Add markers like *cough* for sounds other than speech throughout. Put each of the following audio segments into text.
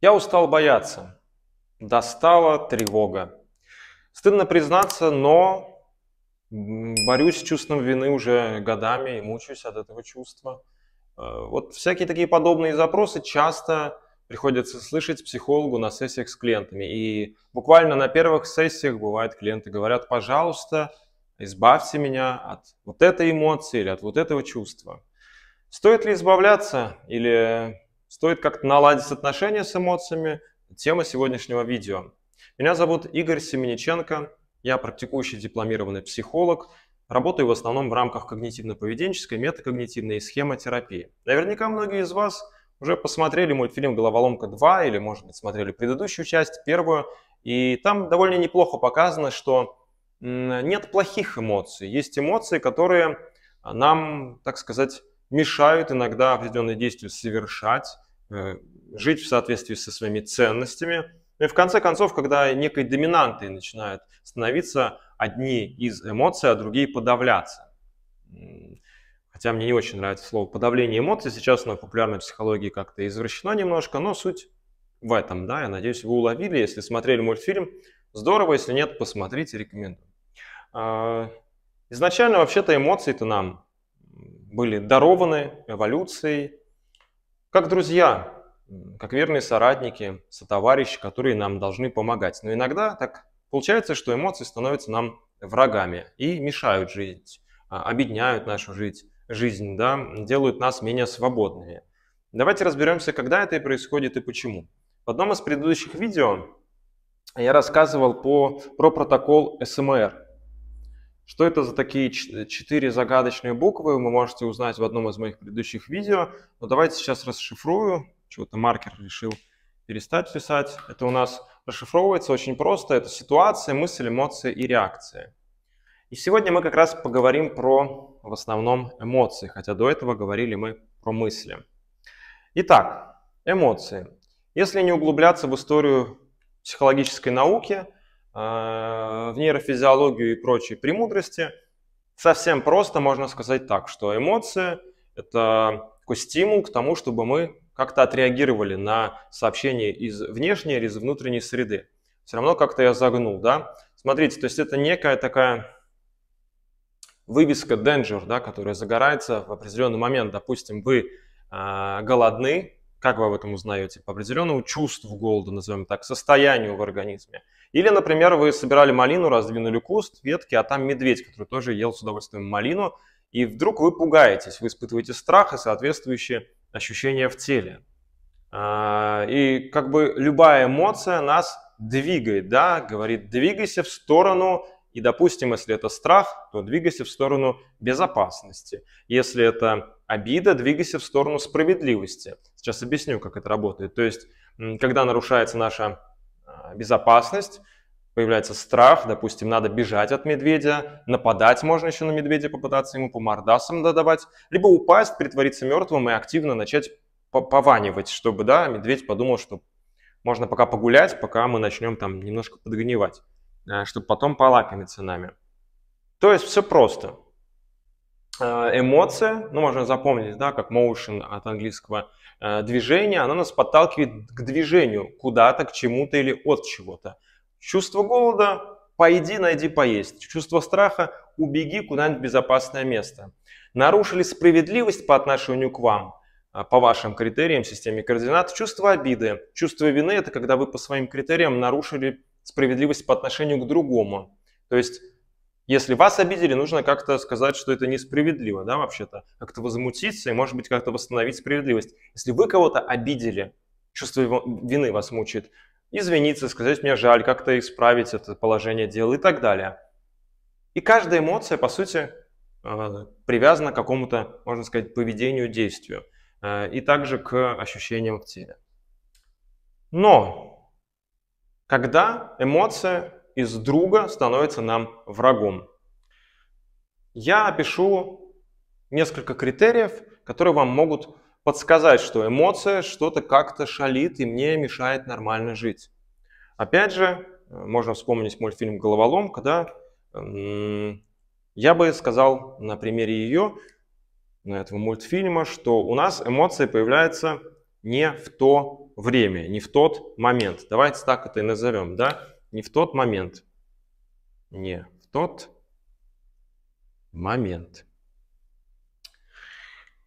Я устал бояться. Достала тревога. Стыдно признаться, но борюсь с чувством вины уже годами и мучаюсь от этого чувства. Э, вот всякие такие подобные запросы часто приходится слышать психологу на сессиях с клиентами. И буквально на первых сессиях бывают клиенты говорят, пожалуйста, избавьте меня от вот этой эмоции или от вот этого чувства. Стоит ли избавляться или стоит как-то наладить отношения с эмоциями, тема сегодняшнего видео. Меня зовут Игорь Семениченко, я практикующий дипломированный психолог, работаю в основном в рамках когнитивно-поведенческой, метакогнитивной и схемотерапии. Наверняка многие из вас уже посмотрели мультфильм «Головоломка 2» или, может быть, смотрели предыдущую часть, первую, и там довольно неплохо показано, что нет плохих эмоций, есть эмоции, которые нам, так сказать, мешают иногда определенные действия совершать, э, жить в соответствии со своими ценностями. Ну и в конце концов, когда некой доминантой начинают становиться одни из эмоций, а другие подавляться. Хотя мне не очень нравится слово подавление эмоций, сейчас оно в популярной психологии как-то извращено немножко, но суть в этом, да, я надеюсь, вы уловили, если смотрели мультфильм, здорово, если нет, посмотрите, рекомендую. А, изначально вообще-то эмоции-то нам были дарованы эволюцией, как друзья, как верные соратники, сотоварищи, которые нам должны помогать. Но иногда так получается, что эмоции становятся нам врагами и мешают жить, а, обедняют нашу жизнь, жизнь да, делают нас менее свободными. Давайте разберемся, когда это происходит и почему. В одном из предыдущих видео я рассказывал по, про протокол СМР – что это за такие э, четыре загадочные буквы, вы можете узнать в одном из моих предыдущих видео. Но давайте сейчас расшифрую. Чего-то маркер решил перестать писать. Это у нас расшифровывается очень просто. Это ситуация, мысль, эмоции и реакция. И сегодня мы как раз поговорим про в основном эмоции, хотя до этого говорили мы про мысли. Итак, эмоции. Если не углубляться в историю психологической науки – Э, в нейрофизиологию и прочие премудрости. Совсем просто можно сказать так, что эмоции – это такой стимул к тому, чтобы мы как-то отреагировали на сообщение из внешней или из внутренней среды. Все равно как-то я загнул, да? Смотрите, то есть это некая такая вывеска danger, да, которая загорается в определенный момент. Допустим, вы э, голодны, как вы об этом узнаете? По определенному чувству голода, назовем так, состоянию в организме – или, например, вы собирали малину, раздвинули куст, ветки, а там медведь, который тоже ел с удовольствием малину, и вдруг вы пугаетесь, вы испытываете страх и соответствующие ощущения в теле. А, и как бы любая эмоция нас двигает, да, говорит, двигайся в сторону, и, допустим, если это страх, то двигайся в сторону безопасности. Если это обида, двигайся в сторону справедливости. Сейчас объясню, как это работает. То есть, когда нарушается наша а, безопасность, появляется страх, допустим, надо бежать от медведя, нападать можно еще на медведя, попытаться ему по мордасам додавать, либо упасть, притвориться мертвым и активно начать пованивать, чтобы, да, медведь подумал, что можно пока погулять, пока мы начнем там немножко подгнивать, э, чтобы потом полакомиться нами. То есть все просто. Э, эмоция, ну, можно запомнить, да, как motion от английского э, движения, она нас подталкивает к движению куда-то, к чему-то или от чего-то. Чувство голода – пойди, найди поесть. Чувство страха – убеги куда-нибудь в безопасное место. Нарушили справедливость по отношению к вам, э, по вашим критериям, системе координат. Чувство обиды, чувство вины – это когда вы по своим критериям нарушили справедливость по отношению к другому. То есть если вас обидели, нужно как-то сказать, что это несправедливо, да, вообще-то. Как-то возмутиться и, может быть, как-то восстановить справедливость. Если вы кого-то обидели, чувство вины вас мучает, извиниться, сказать мне жаль, как-то исправить это положение дел и так далее. И каждая эмоция, по сути, э, привязана к какому-то, можно сказать, поведению, действию э, и также к ощущениям в теле. Но когда эмоция из друга становится нам врагом. Я опишу несколько критериев, которые вам могут подсказать, что эмоция что-то как-то шалит и мне мешает нормально жить. Опять же, можно вспомнить мультфильм «Головоломка», да? Я бы сказал на примере ее, на этого мультфильма, что у нас эмоции появляются не в то время, не в тот момент. Давайте так это и назовем, да? Не в тот момент. Не в тот момент.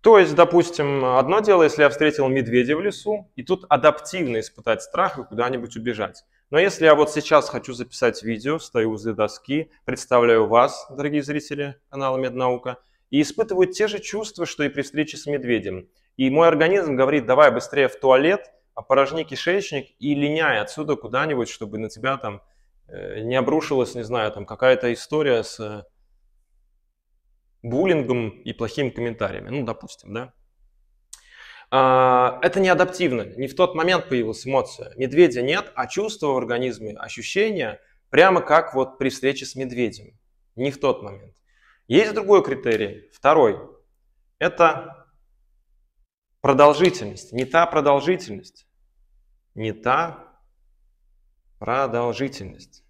То есть, допустим, одно дело, если я встретил медведя в лесу, и тут адаптивно испытать страх и куда-нибудь убежать. Но если я вот сейчас хочу записать видео, стою возле доски, представляю вас, дорогие зрители канала Меднаука, и испытываю те же чувства, что и при встрече с медведем. И мой организм говорит, давай быстрее в туалет, опорожни а кишечник и линяй отсюда куда-нибудь, чтобы на тебя там э, не обрушилась, не знаю, там какая-то история с э, буллингом и плохими комментариями, ну, допустим, да. А, это не адаптивно, не в тот момент появилась эмоция. Медведя нет, а чувство в организме, ощущения прямо как вот при встрече с медведем. Не в тот момент. Есть другой критерий, второй. Это продолжительность, не та продолжительность, не та продолжительность.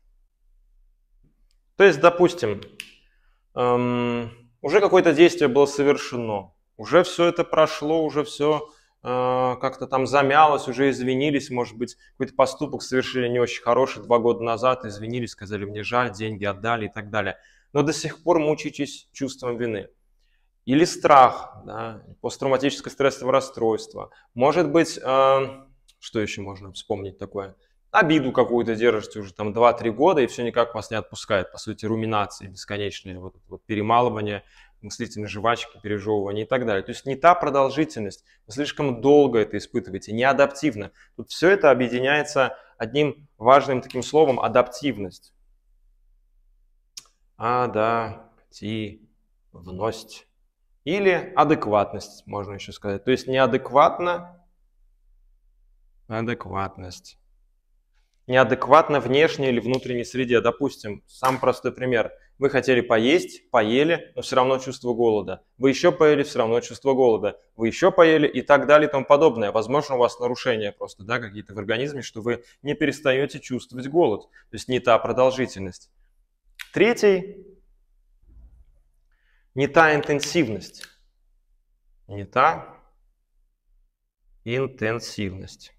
То есть, допустим, эм, уже какое-то действие было совершено, уже все это прошло, уже все э, как-то там замялось, уже извинились, может быть, какой-то поступок совершили не очень хороший два года назад, извинились, сказали, мне жаль, деньги отдали и так далее. Но до сих пор мучитесь чувством вины или страх, да, посттравматическое стрессовое расстройство. Может быть, э, что еще можно вспомнить такое? Обиду какую-то держите уже там 2-3 года, и все никак вас не отпускает. По сути, руминации бесконечные, вот, вот перемалывание мыслительной жвачки, пережевывание и так далее. То есть не та продолжительность, вы слишком долго это испытываете, не адаптивно. Тут все это объединяется одним важным таким словом – адаптивность. Адаптивность. Или адекватность, можно еще сказать. То есть неадекватно, адекватность. Неадекватно внешней или внутренней среде. Допустим, самый простой пример. Вы хотели поесть, поели, но все равно чувство голода. Вы еще поели, все равно чувство голода. Вы еще поели и так далее и тому подобное. Возможно, у вас нарушения просто, да, какие-то в организме, что вы не перестаете чувствовать голод. То есть не та продолжительность. Третий не та интенсивность. Не та интенсивность.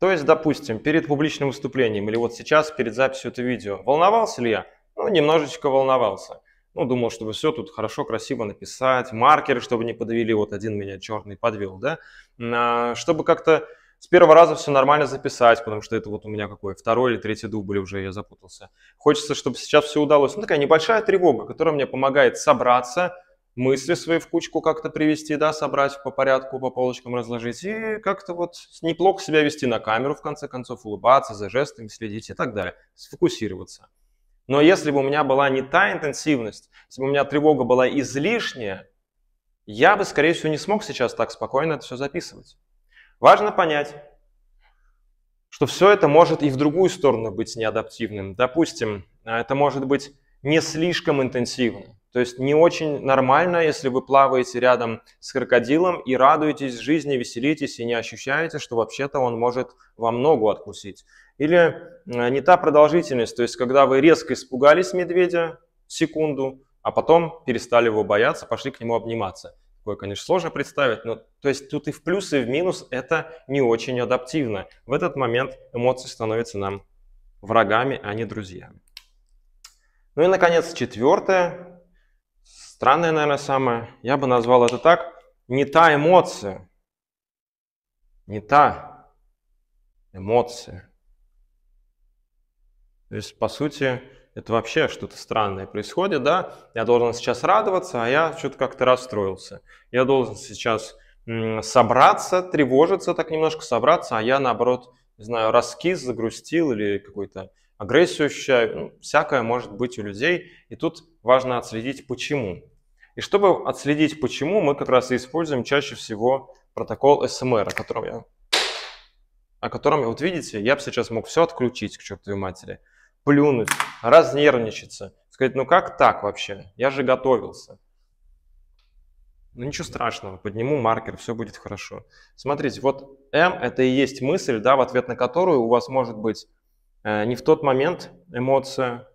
То есть, допустим, перед публичным выступлением или вот сейчас перед записью этого видео, волновался ли я? Ну, немножечко волновался. Ну, думал, чтобы все тут хорошо, красиво написать, маркеры, чтобы не подвели, вот один меня черный подвел, да? А, чтобы как-то с первого раза все нормально записать, потому что это вот у меня какой второй или третий дубль уже, я запутался. Хочется, чтобы сейчас все удалось. Ну, такая небольшая тревога, которая мне помогает собраться, мысли свои в кучку как-то привести, да, собрать по порядку, по полочкам разложить и как-то вот неплохо себя вести на камеру, в конце концов, улыбаться, за жестами следить и так далее, сфокусироваться. Но если бы у меня была не та интенсивность, если бы у меня тревога была излишняя, я бы, скорее всего, не смог сейчас так спокойно это все записывать. Важно понять, что все это может и в другую сторону быть неадаптивным. Допустим, а, это может быть не слишком интенсивным, То есть не очень нормально, если вы плаваете рядом с крокодилом и радуетесь жизни, веселитесь и не ощущаете, что вообще-то он может вам ногу откусить. Или а, не та продолжительность, то есть когда вы резко испугались медведя секунду, а потом перестали его бояться, пошли к нему обниматься. Такое, конечно, сложно представить, но то есть тут и в плюс, и в минус это не очень адаптивно. В этот момент эмоции становятся нам врагами, а не друзьями. Ну и, наконец, четвертое, странное, наверное, самое, я бы назвал это так, не та эмоция, не та эмоция. То есть, по сути, это вообще что-то странное происходит, да, я должен сейчас радоваться, а я что-то как-то расстроился. Я должен сейчас собраться, тревожиться так немножко, собраться, а я, наоборот, не знаю, раскис, загрустил или какую-то агрессию ощущаю. Ну, всякое может быть у людей. И тут важно отследить, почему. И чтобы отследить, почему, мы как раз и используем чаще всего протокол СМР, о котором я... О котором, вот видите, я бы сейчас мог все отключить к чертовой матери плюнуть, разнервничаться, сказать, ну как так вообще? Я же готовился. Ну ничего страшного, подниму маркер, все будет хорошо. Смотрите, вот М это и есть мысль, да, в ответ на которую у вас может быть э, не в тот момент эмоция,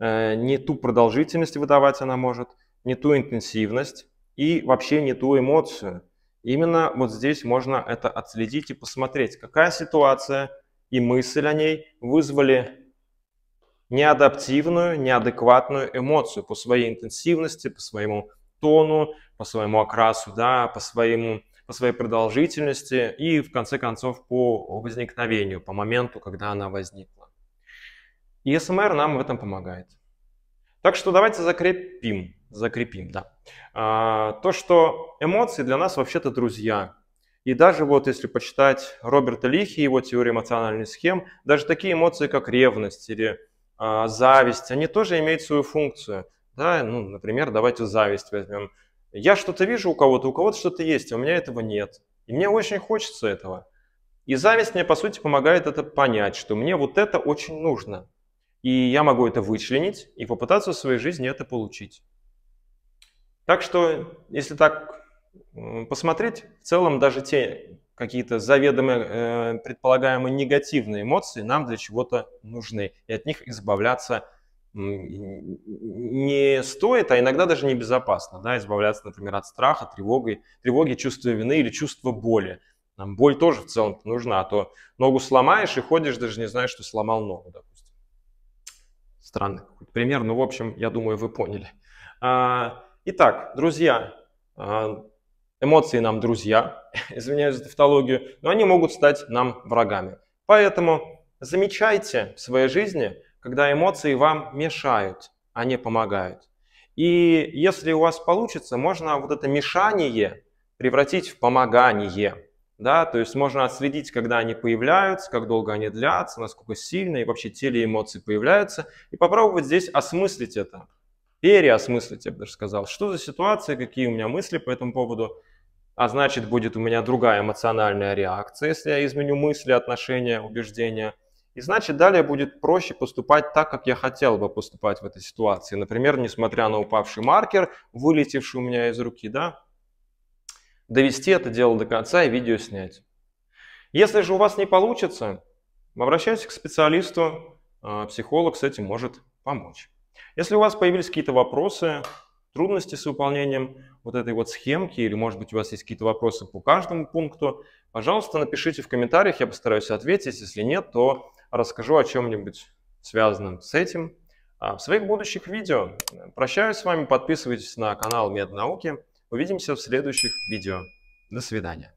э, не ту продолжительность выдавать она может, не ту интенсивность и вообще не ту эмоцию. Именно вот здесь можно это отследить и посмотреть, какая ситуация и мысль о ней вызвали неадаптивную, неадекватную эмоцию по своей интенсивности, по своему тону, по своему окрасу, да, по, своему, по своей продолжительности и, в конце концов, по возникновению, по моменту, когда она возникла. И СМР эм нам в этом помогает. Так что давайте закрепим, закрепим, да, а, то, что эмоции для нас вообще-то друзья. И даже вот если почитать Роберта Лихи, его теорию эмоциональных схем, даже такие эмоции, как ревность или а, зависть, они тоже имеют свою функцию. Да? Ну, например, давайте зависть возьмем. Я что-то вижу у кого-то, у кого-то что-то есть, а у меня этого нет. И мне очень хочется этого. И зависть мне, по сути, помогает это понять, что мне вот это очень нужно. И я могу это вычленить и попытаться в своей жизни это получить. Так что, если так посмотреть, в целом даже те какие-то заведомые, э, предполагаемые негативные эмоции нам для чего-то нужны. И от них избавляться не стоит, а иногда даже небезопасно. Да, избавляться, например, от страха, тревоги, тревоги, чувства вины или чувства боли. Нам боль тоже в целом -то нужна, а то ногу сломаешь и ходишь, даже не знаешь, что сломал ногу, допустим. Странный какой-то пример, но, в общем, я думаю, вы поняли. А, итак, друзья, а, Эмоции нам друзья, *laughs* извиняюсь за тавтологию, но они могут стать нам врагами. Поэтому замечайте в своей жизни, когда эмоции вам мешают, а не помогают. И если у вас получится, можно вот это мешание превратить в помогание. Да, то есть можно отследить, когда они появляются, как долго они длятся, насколько сильно и вообще те ли эмоции появляются, и попробовать здесь осмыслить это, переосмыслить, я бы даже сказал, что за ситуация, какие у меня мысли по этому поводу, а значит будет у меня другая эмоциональная реакция, если я изменю мысли, отношения, убеждения. И значит далее будет проще поступать так, как я хотел бы поступать в этой ситуации. Например, несмотря на упавший маркер, вылетевший у меня из руки, да, довести это дело до конца и видео снять. Если же у вас не получится, обращайтесь к специалисту, а, психолог с этим может помочь. Если у вас появились какие-то вопросы, трудности с выполнением вот этой вот схемки, или, может быть, у вас есть какие-то вопросы по каждому пункту, пожалуйста, напишите в комментариях, я постараюсь ответить. Если нет, то расскажу о чем-нибудь связанном с этим а, в своих будущих видео. Прощаюсь с вами, подписывайтесь на канал Меднауки. Увидимся в следующих видео. До свидания.